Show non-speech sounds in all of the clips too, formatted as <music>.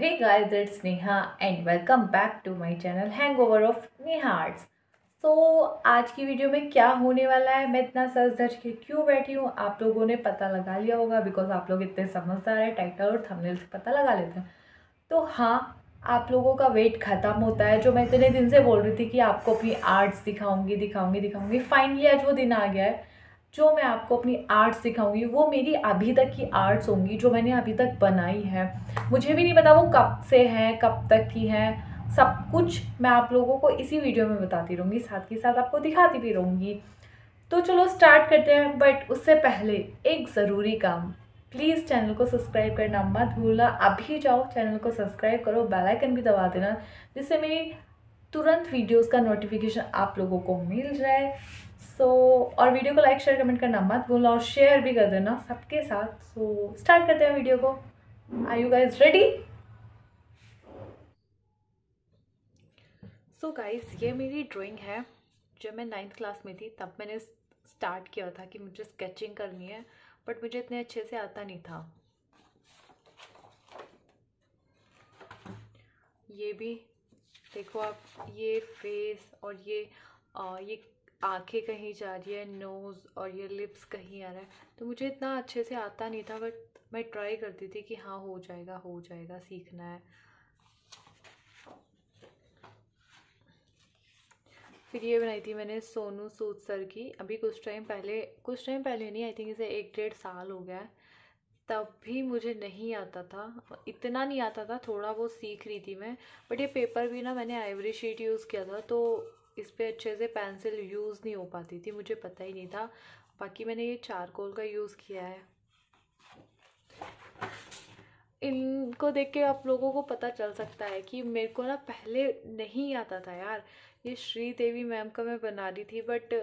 Hey hey guys, it's Neha and welcome back to my channel of of arts Arts. आज की video में क्या होने वाला है मैं इतना सर्च धज के क्यों बैठी हूँ आप लोगों ने पता लगा लिया होगा बिकॉज आप लोग इतने समझदार है टाइटल और थंबनेल से पता लगा लेते हैं तो हाँ आप लोगों का वेट ख़त्म होता है जो मैं इतने दिन से बोल रही थी कि आपको अपनी आर्ट्स दिखाऊंगी दिखाऊंगी दिखाऊंगी फाइनली आज वो दिन आ गया है जो मैं आपको अपनी आर्ट्स दिखाऊंगी वो मेरी अभी तक की आर्ट्स होंगी जो मैंने अभी तक बनाई है मुझे भी नहीं पता वो कब से है कब तक की है सब कुछ मैं आप लोगों को इसी वीडियो में बताती रहूँगी साथ के साथ आपको दिखाती भी रहूँगी तो चलो स्टार्ट करते हैं बट उससे पहले एक ज़रूरी काम प्लीज़ चैनल को सब्सक्राइब करना मत भूलना अभी जाओ चैनल को सब्सक्राइब करो बेल आइकन भी दबा देना जिससे मेरी तुरंत वीडियोस का नोटिफिकेशन आप लोगों को मिल जाए सो so, और वीडियो को लाइक शेयर कमेंट करना मत बोलना और शेयर भी कर देना सबके साथ सो so, स्टार्ट करते हैं वीडियो को are you guys ready so guys ये मेरी ड्राइंग है जब मैं नाइन्थ क्लास में थी तब मैंने स्टार्ट किया था कि मुझे स्केचिंग करनी है बट मुझे इतने अच्छे से आता नहीं था ये भी देखो आप ये फेस और ये आ, ये आंखें कहीं जा रही है नोज़ और ये लिप्स कहीं आ रहा है तो मुझे इतना अच्छे से आता नहीं था बट मैं ट्राई करती थी कि हाँ हो जाएगा हो जाएगा सीखना है फिर ये बनाई थी मैंने सोनू सूद सर की अभी कुछ टाइम पहले कुछ टाइम पहले नहीं आई थिंक इसे एक डेढ़ साल हो गया है तब भी मुझे नहीं आता था इतना नहीं आता था थोड़ा वो सीख रही थी मैं बट ये पेपर भी ना मैंने आइवरी शीट यूज़ किया था तो इस पर अच्छे से पेंसिल यूज़ नहीं हो पाती थी मुझे पता ही नहीं था बाकी मैंने ये चारकोल का यूज़ किया है इनको देख के आप लोगों को पता चल सकता है कि मेरे को ना पहले नहीं आता था यार ये श्री देवी मैम का मैं बना रही थी बट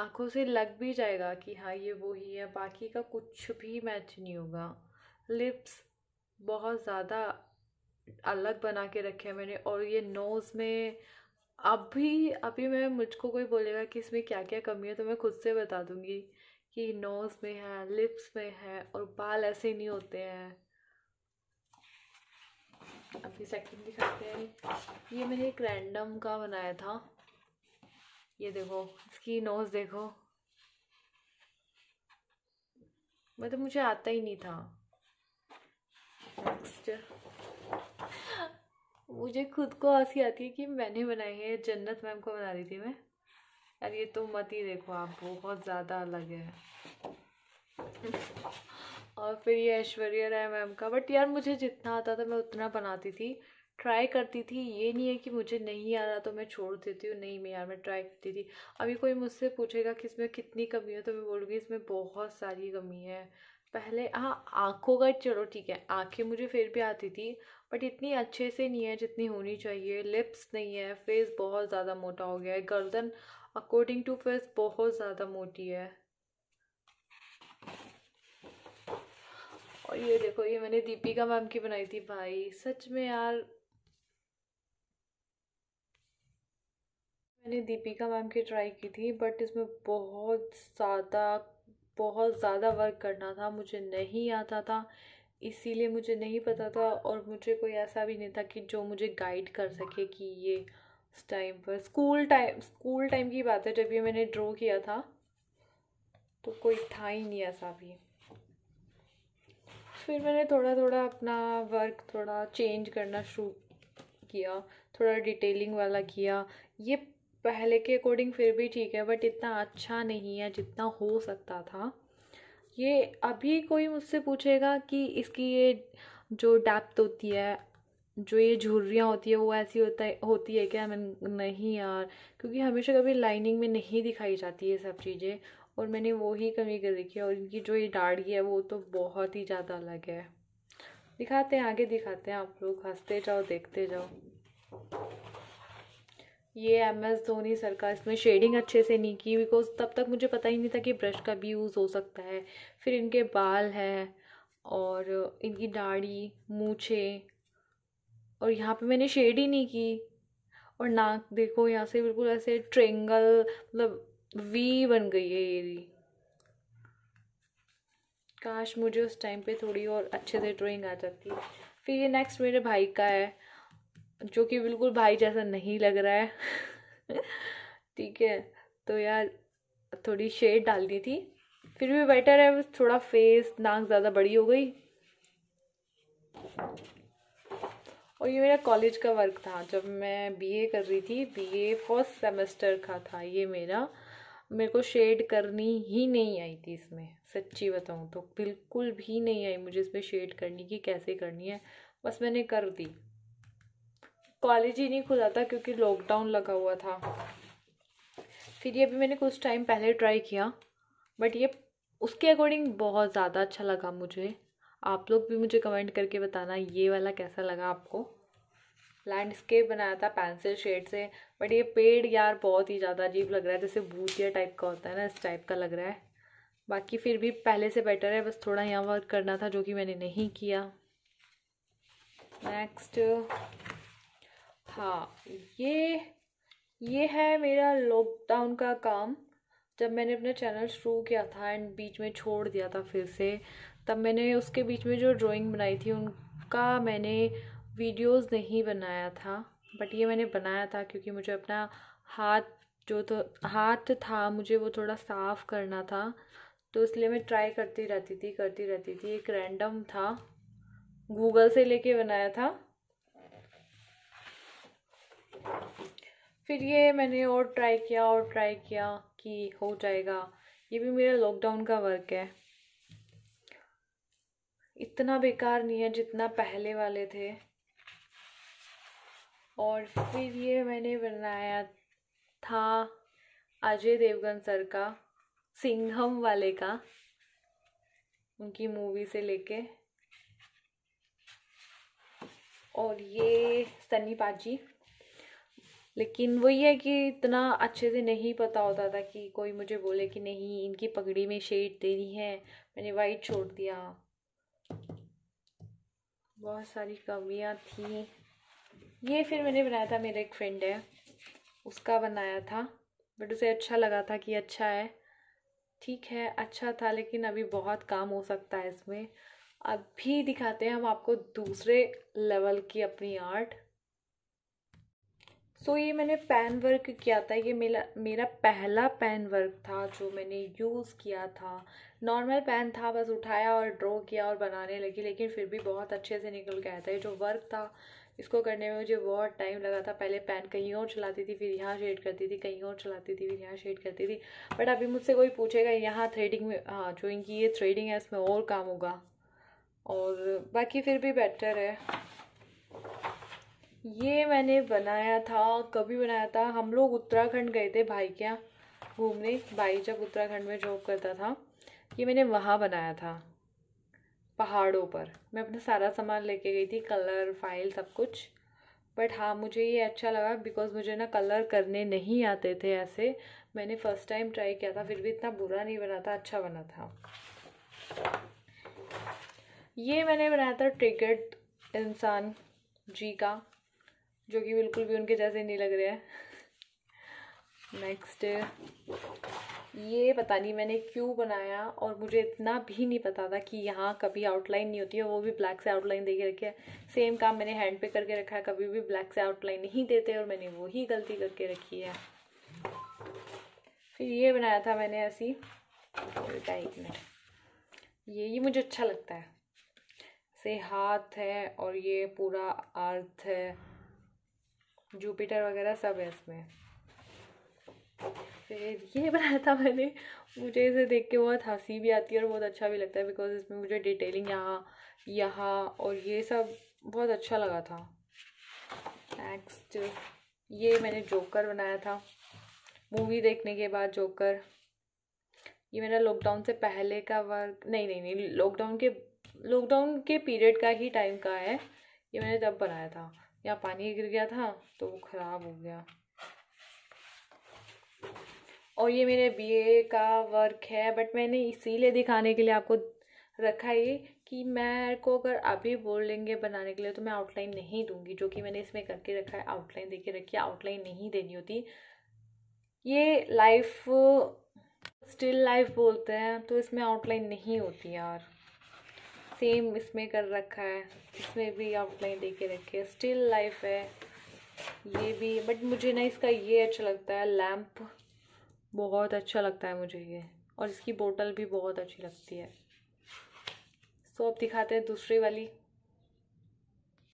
आंखों से लग भी जाएगा कि हाँ ये वो ही है बाकी का कुछ भी मैच नहीं होगा लिप्स बहुत ज़्यादा अलग बना के रखे हैं मैंने और ये नोज़ में अभी अभी मैं मुझको कोई बोलेगा कि इसमें क्या क्या कमी है तो मैं खुद से बता दूँगी कि नोज़ में है लिप्स में है और बाल ऐसे नहीं होते हैं अभी सेकंड दिखाते हैं ये मैंने एक रैंडम का बनाया था ये देखो इसकी नोज़ देखो मतलब मुझे आता ही नहीं था नेक्स्ट मुझे खुद को हंसी आती है कि मैंने बनाई है जन्नत मैम को बना रही थी मैं यार ये तो मत ही देखो आप बहुत ज़्यादा अलग है और फिर ये ऐश्वर्या राय मैम का बट यार मुझे जितना आता था मैं उतना बनाती थी ट्राई करती थी ये नहीं है कि मुझे नहीं आ रहा तो मैं छोड़ देती हूँ नहीं मैं यार मैं ट्राई करती थी अभी कोई मुझसे पूछेगा कि इसमें कितनी कमी है तो मैं बोलूँगी इसमें बहुत सारी कमी है पहले हाँ आँखों का चलो ठीक है आँखें मुझे फिर भी आती थी बट इतनी अच्छे से नहीं है जितनी होनी चाहिए लिप्स नहीं है फेस बहुत ज़्यादा मोटा हो गया है गर्दन अकॉर्डिंग टू फेस बहुत ज़्यादा मोटी है और ये देखो ये मैंने दीपिका मैम की बनाई थी भाई सच में यार मैंने दीपिका मैम की ट्राई की थी बट इसमें बहुत ज़्यादा बहुत ज़्यादा वर्क करना था मुझे नहीं आता था इसीलिए मुझे नहीं पता था और मुझे कोई ऐसा भी नहीं था कि जो मुझे गाइड कर सके कि ये उस टाइम पर स्कूल टाइम स्कूल टाइम की बात है जब ये मैंने ड्रॉ किया था तो कोई था ही नहीं ऐसा भी फिर मैंने थोड़ा थोड़ा अपना वर्क थोड़ा चेंज करना शुरू किया थोड़ा डिटेलिंग वाला किया ये पहले के अकॉर्डिंग फिर भी ठीक है बट इतना अच्छा नहीं है जितना हो सकता था ये अभी कोई मुझसे पूछेगा कि इसकी ये जो डेप्थ होती है जो ये झुर्रियाँ होती है वो ऐसी होता है होती है क्या मैं नहीं यार क्योंकि हमेशा कभी लाइनिंग में नहीं दिखाई जाती ये सब चीज़ें और मैंने वो ही कमी कर रखी है और इनकी जो ये दाढ़ी है वो तो बहुत ही ज़्यादा अलग है दिखाते हैं आगे दिखाते हैं आप लोग हंसते जाओ देखते जाओ ये एम एस धोनी सर का इसमें शेडिंग अच्छे से नहीं की बिकॉज तब तक मुझे पता ही नहीं था कि ब्रश का भी यूज़ हो सकता है फिर इनके बाल हैं और इनकी दाढ़ी मूछे और यहाँ पे मैंने शेड ही नहीं की और नाक देखो यहाँ से बिल्कुल ऐसे ट्रेंगल मतलब वी बन गई है ये भी काश मुझे उस टाइम पे थोड़ी और अच्छे से ड्राइंग आ जाती फिर ये नेक्स्ट मेरे भाई का है जो कि बिल्कुल भाई जैसा नहीं लग रहा है <laughs> ठीक है तो यार थोड़ी शेड डाल दी थी फिर भी बेटर है थोड़ा फेस नाक ज़्यादा बड़ी हो गई और ये मेरा कॉलेज का वर्क था जब मैं बीए कर रही थी बीए फर्स्ट सेमेस्टर का था ये मेरा मेरे को शेड करनी ही नहीं आई थी इसमें सच्ची बताऊँ तो बिल्कुल भी नहीं आई मुझे इसमें शेड करनी कि कैसे करनी है बस मैंने कर दी कॉलेज ही नहीं खुला था क्योंकि लॉकडाउन लगा हुआ था फिर ये भी मैंने कुछ टाइम पहले ट्राई किया बट ये उसके अकॉर्डिंग बहुत ज़्यादा अच्छा लगा मुझे आप लोग भी मुझे कमेंट करके बताना ये वाला कैसा लगा आपको लैंडस्केप बनाया था पेंसिल शेड से बट ये पेड़ यार बहुत ही ज़्यादा अजीब लग रहा है जैसे भूतिया टाइप का होता है ना इस टाइप का लग रहा है बाकी फिर भी पहले से बेटर है बस थोड़ा यहाँ वर्क करना था जो कि मैंने नहीं किया नेक्स्ट हाँ ये ये है मेरा लॉकडाउन का काम जब मैंने अपना चैनल शुरू किया था एंड बीच में छोड़ दिया था फिर से तब मैंने उसके बीच में जो ड्राइंग बनाई थी उनका मैंने वीडियोस नहीं बनाया था बट ये मैंने बनाया था क्योंकि मुझे अपना हाथ जो तो हाथ था मुझे वो थोड़ा साफ़ करना था तो इसलिए मैं ट्राई करती रहती थी करती रहती थी एक रैंडम था गूगल से लेके बनाया था फिर ये मैंने और ट्राई किया और ट्राई किया कि हो जाएगा ये भी मेरा लॉकडाउन का वर्क है इतना बेकार नहीं है जितना पहले वाले थे और फिर ये मैंने बनाया था अजय देवगन सर का सिंघम वाले का उनकी मूवी से लेके और ये सनी पाजी लेकिन वही है कि इतना अच्छे से नहीं पता होता था कि कोई मुझे बोले कि नहीं इनकी पगड़ी में शेड देनी है मैंने वाइट छोड़ दिया बहुत सारी कमियाँ थी ये फिर मैंने बनाया था मेरा एक फ्रेंड है उसका बनाया था बट उसे अच्छा लगा था कि अच्छा है ठीक है अच्छा था लेकिन अभी बहुत काम हो सकता है इसमें अभी दिखाते हैं हम आपको दूसरे लेवल की अपनी आर्ट सो so, ये मैंने पैन वर्क किया था ये मेरा मेरा पहला पैन वर्क था जो मैंने यूज़ किया था नॉर्मल पैन था बस उठाया और ड्रॉ किया और बनाने लगी लेकिन फिर भी बहुत अच्छे से निकल गया था ये जो वर्क था इसको करने में मुझे बहुत टाइम लगा था पहले पैन कहीं और चलाती थी फिर यहाँ शेड करती थी कहीं और चलाती थी फिर यहाँ शेड करती थी बट अभी मुझसे कोई पूछेगा यहाँ थ्रेडिंग में हाँ जो इनकी ये थ्रेडिंग है इसमें और काम होगा और बाकी फिर भी बेटर है ये मैंने बनाया था कभी बनाया था हम लोग उत्तराखंड गए थे भाई के यहाँ घूमने भाई जब उत्तराखंड में जॉब करता था ये मैंने वहाँ बनाया था पहाड़ों पर मैं अपना सारा सामान लेके गई थी कलर फाइल सब कुछ बट हाँ मुझे ये अच्छा लगा बिकॉज मुझे ना कलर करने नहीं आते थे ऐसे मैंने फ़र्स्ट टाइम ट्राई किया था फिर भी इतना बुरा नहीं बना था अच्छा बना था ये मैंने बनाया था ट्रिकेट इंसान जी का जो कि बिल्कुल भी उनके जैसे नहीं लग रहे हैं नेक्स्ट ये पता नहीं मैंने क्यों बनाया और मुझे इतना भी नहीं पता था कि यहाँ कभी आउटलाइन नहीं होती है वो भी ब्लैक से आउटलाइन दे के रखे है सेम काम मैंने हैंड पे करके रखा है कभी भी ब्लैक से आउटलाइन नहीं देते और मैंने वो ही गलती करके रखी है फिर ये बनाया था मैंने ऐसी एक मिनट ये ये मुझे अच्छा लगता है से हाथ है और ये पूरा अर्थ है जुपिटर वगैरह सब है इसमें फिर ये बनाया था मैंने मुझे इसे देख के बहुत हंसी भी आती है और बहुत अच्छा भी लगता है बिकॉज इसमें मुझे डिटेलिंग यहाँ यहाँ और ये सब बहुत अच्छा लगा था नेक्स्ट ये मैंने जोकर बनाया था मूवी देखने के बाद जोकर ये मेरा लॉकडाउन से पहले का वर्क नहीं नहीं नहीं लॉकडाउन के लॉकडाउन के पीरियड का ही टाइम का है ये मैंने तब बनाया था या पानी गिर गया था तो वो ख़राब हो गया और ये मेरे बीए का वर्क है बट मैंने इसीलिए दिखाने के लिए आपको रखा है ये कि मैं को अगर आप बोल लेंगे बनाने के लिए तो मैं आउटलाइन नहीं दूंगी जो कि मैंने इसमें करके रखा है आउटलाइन देके रखी है आउटलाइन नहीं देनी होती ये लाइफ स्टिल लाइफ बोलते हैं तो इसमें आउटलाइन नहीं होती यार सेम इसमें कर रखा है इसमें भी आउटलाइन दे के रखी है स्टिल लाइफ है ये भी बट मुझे ना इसका ये अच्छा लगता है लैम्प बहुत अच्छा लगता है मुझे ये और इसकी बोतल भी बहुत अच्छी लगती है सो अब दिखाते हैं दूसरी वाली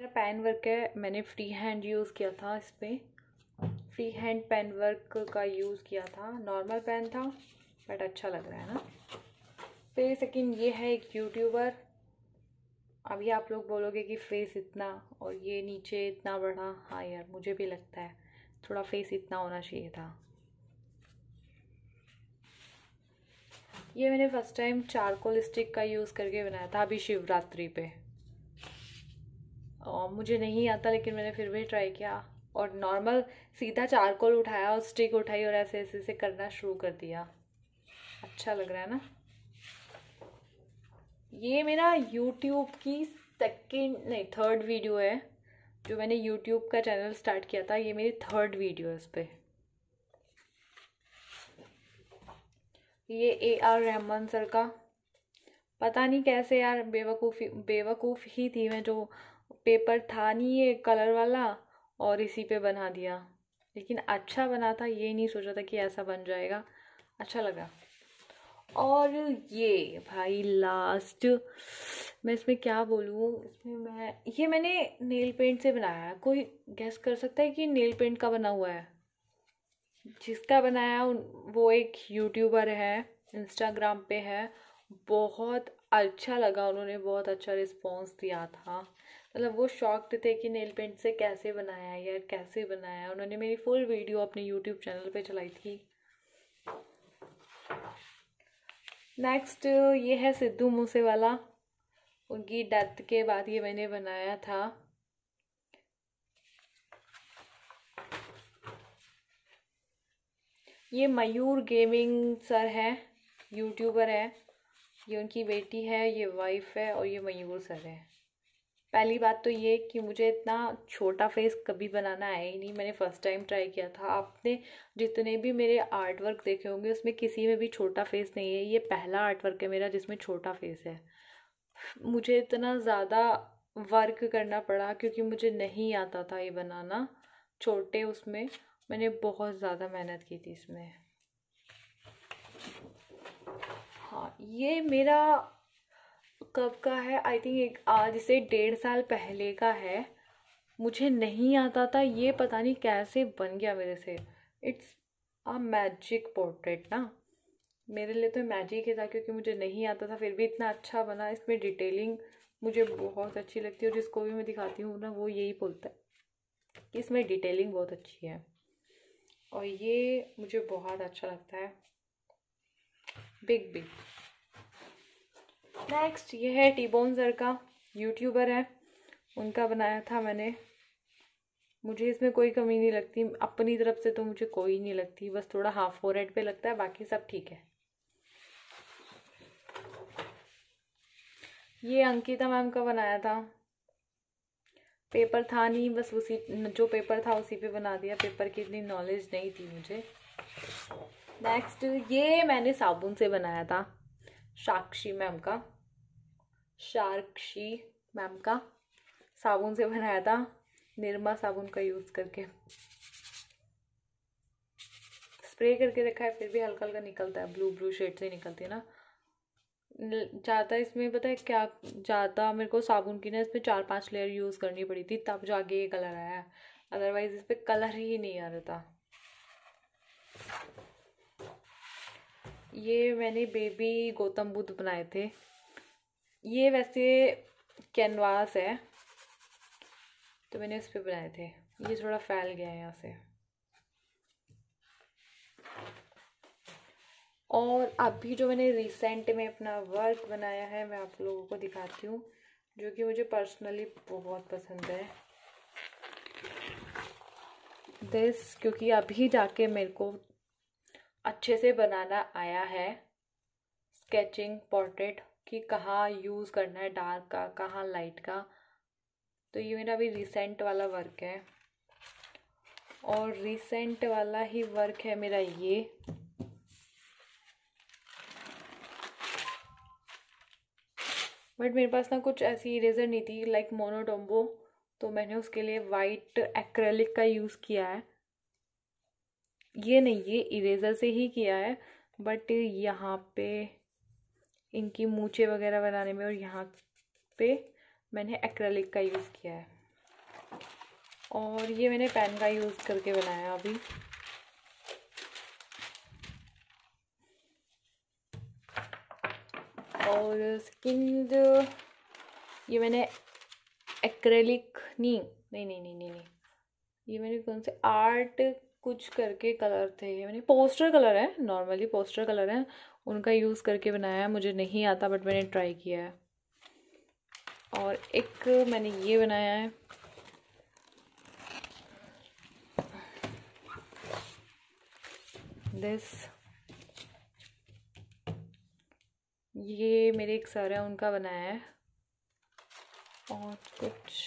मेरा पेन वर्क है मैंने फ्री हैंड यूज़ किया था इस पर फ्री हैंड पेन वर्क का यूज़ किया था नॉर्मल पेन था बट अच्छा लग रहा है ना फिर सेकेंड ये है एक यूट्यूबर अभी आप लोग बोलोगे कि फेस इतना और ये नीचे इतना बढ़ा हाँ यार मुझे भी लगता है थोड़ा फेस इतना होना चाहिए था ये मैंने फ़र्स्ट टाइम चारकोल स्टिक का यूज़ करके बनाया था अभी शिवरात्रि पे और मुझे नहीं आता लेकिन मैंने फिर भी ट्राई किया और नॉर्मल सीधा चारकोल उठाया और स्टिक उठाई और ऐसे ऐसे से करना शुरू कर दिया अच्छा लग रहा है ना ये मेरा यूट्यूब की सेकेंड नहीं थर्ड वीडियो है जो मैंने यूट्यूब का चैनल स्टार्ट किया था ये मेरी थर्ड वीडियो है इस पर ये ए आर रहमान सर का पता नहीं कैसे यार बेवकूफ़ी बेवकूफ़ ही थी मैं जो पेपर था नहीं ये कलर वाला और इसी पे बना दिया लेकिन अच्छा बना था ये नहीं सोचा था कि ऐसा बन जाएगा अच्छा लगा और ये भाई लास्ट मैं इसमें क्या बोलूँ इसमें मैं ये मैंने नेल पेंट से बनाया है कोई गैस कर सकता है कि नेल पेंट का बना हुआ है जिसका बनाया वो एक यूट्यूबर है इंस्टाग्राम पे है बहुत अच्छा लगा उन्होंने बहुत अच्छा रिस्पॉन्स दिया था मतलब वो शॉक्ड थे कि नेल पेंट से कैसे बनाया यार कैसे बनाया उन्होंने मेरी फुल वीडियो अपने यूट्यूब चैनल पे चलाई थी नेक्स्ट ये है सिद्धू मूसे वाला उनकी डेथ के बाद ये मैंने बनाया था ये मयूर गेमिंग सर है यूट्यूबर है ये उनकी बेटी है ये वाइफ है और ये मयूर सर है पहली बात तो ये कि मुझे इतना छोटा फेस कभी बनाना आया ही नहीं मैंने फ़र्स्ट टाइम ट्राई किया था आपने जितने भी मेरे आर्ट वर्क देखे होंगे उसमें किसी में भी छोटा फेस नहीं है ये पहला आर्ट वर्क है मेरा जिसमें छोटा फेस है मुझे इतना ज़्यादा वर्क करना पड़ा क्योंकि मुझे नहीं आता था ये बनाना छोटे उसमें मैंने बहुत ज़्यादा मेहनत की थी इसमें हाँ ये मेरा कब का है आई थिंक एक आज से डेढ़ साल पहले का है मुझे नहीं आता था ये पता नहीं कैसे बन गया मेरे से इट्स अ मैजिक पोर्ट्रेट ना मेरे लिए तो मैजिक ही था क्योंकि मुझे नहीं आता था फिर भी इतना अच्छा बना इसमें डिटेलिंग मुझे बहुत अच्छी लगती है और जिसको भी मैं दिखाती हूँ ना वो यही बोलता है कि इसमें डिटेलिंग बहुत अच्छी है और ये मुझे बहुत अच्छा लगता है बिग बिग नेक्स्ट ये है टीबोन सर का यूट्यूबर है उनका बनाया था मैंने मुझे इसमें कोई कमी नहीं लगती अपनी तरफ से तो मुझे कोई नहीं लगती बस थोड़ा हाफ फोर हेड पे लगता है बाकी सब ठीक है ये अंकिता मैम का बनाया था पेपर था नहीं बस उसी जो पेपर था उसी पे बना दिया पेपर की इतनी नॉलेज नहीं थी मुझे नेक्स्ट ये मैंने साबुन से बनाया था साक्षी मैम का साक्षी मैम का साबुन से बनाया था निरमा साबुन का यूज़ करके स्प्रे करके रखा है फिर भी हल्का हल्का निकलता है ब्लू ब्लू शेड से निकलती है ना ज़्यादा इसमें पता है क्या ज़्यादा मेरे को साबुन की ना इस पर चार पांच लेयर यूज़ करनी पड़ी थी तब जाके ये कलर आया है अदरवाइज़ इस पर कलर ही नहीं आ रहा था ये मैंने बेबी गौतम बुद्ध बनाए थे ये वैसे कैनवास है तो मैंने इस पर बनाए थे ये थोड़ा फैल गया है यहाँ से और अभी जो मैंने रिसेंट में अपना वर्क बनाया है मैं आप लोगों को दिखाती हूँ जो कि मुझे पर्सनली बहुत पसंद है दिस क्योंकि अभी जाके मेरे को अच्छे से बनाना आया है स्केचिंग पोर्ट्रेट कि कहाँ यूज़ करना है डार्क का कहाँ लाइट का तो ये मेरा अभी रिसेंट वाला वर्क है और रिसेंट वाला ही वर्क है मेरा ये बट मेरे पास ना कुछ ऐसी इरेजर नहीं थी लाइक मोनोटोम्बो तो मैंने उसके लिए वाइट एक्रेलिक का यूज़ किया है ये नहीं ये इरेज़र से ही किया है बट यहाँ पे इनकी मूछे वगैरह बनाने में और यहाँ पे मैंने एक्रेलिक का यूज़ किया है और ये मैंने पेन का यूज़ करके बनाया अभी और स्किन ये मैंने एक्रेलिक नहीं नहीं नहीं नहीं नहीं, नहीं। ये मैंने कौन से आर्ट कुछ करके कलर थे मैंने पोस्टर कलर है नॉर्मली पोस्टर कलर है उनका यूज़ करके बनाया है मुझे नहीं आता बट मैंने ट्राई किया है और एक मैंने ये बनाया है दिस ये मेरे एक सर है उनका बनाया है और कुछ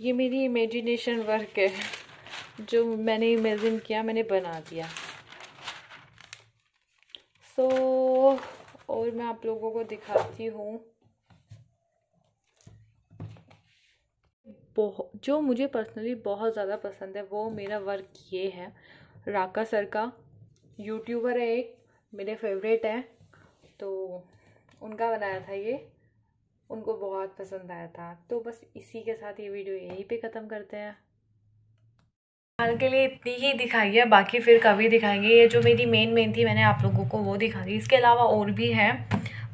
ये मेरी इमेजिनेशन वर्क है जो मैंने इमेजिन किया मैंने बना दिया सो so, और मैं आप लोगों को दिखाती हूँ बहुत जो मुझे पर्सनली बहुत ज़्यादा पसंद है वो मेरा वर्क ये है राका सर का यूट्यूबर है एक मेरे फेवरेट हैं तो उनका बनाया था ये उनको बहुत पसंद आया था तो बस इसी के साथ ये वीडियो यहीं पे ख़त्म करते हैं फिलहाल के लिए इतनी ही दिखाई है बाकी फिर कभी दिखाएंगे ये जो मेरी मेन मेन थी मैंने आप लोगों को वो दिखा दी इसके अलावा और भी है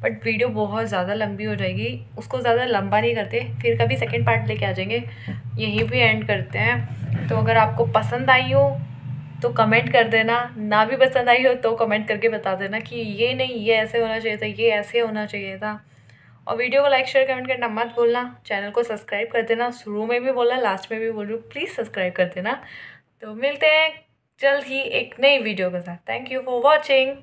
बट वीडियो बहुत ज़्यादा लंबी हो जाएगी उसको ज़्यादा लंबा नहीं करते फिर कभी सेकेंड पार्ट लेके आ जाएंगे यहीं भी एंड करते हैं तो अगर आपको पसंद आई हो तो कमेंट कर देना ना भी पसंद आई हो तो कमेंट करके बता देना कि ये नहीं ये ऐसे होना चाहिए था ये ऐसे होना चाहिए था और वीडियो को लाइक शेयर कमेंट करना मत बोलना चैनल को सब्सक्राइब कर देना शुरू में भी बोलना लास्ट में भी बोल रही हूँ प्लीज़ सब्सक्राइब कर देना तो मिलते हैं जल्द ही एक नई वीडियो के साथ थैंक यू फॉर वॉचिंग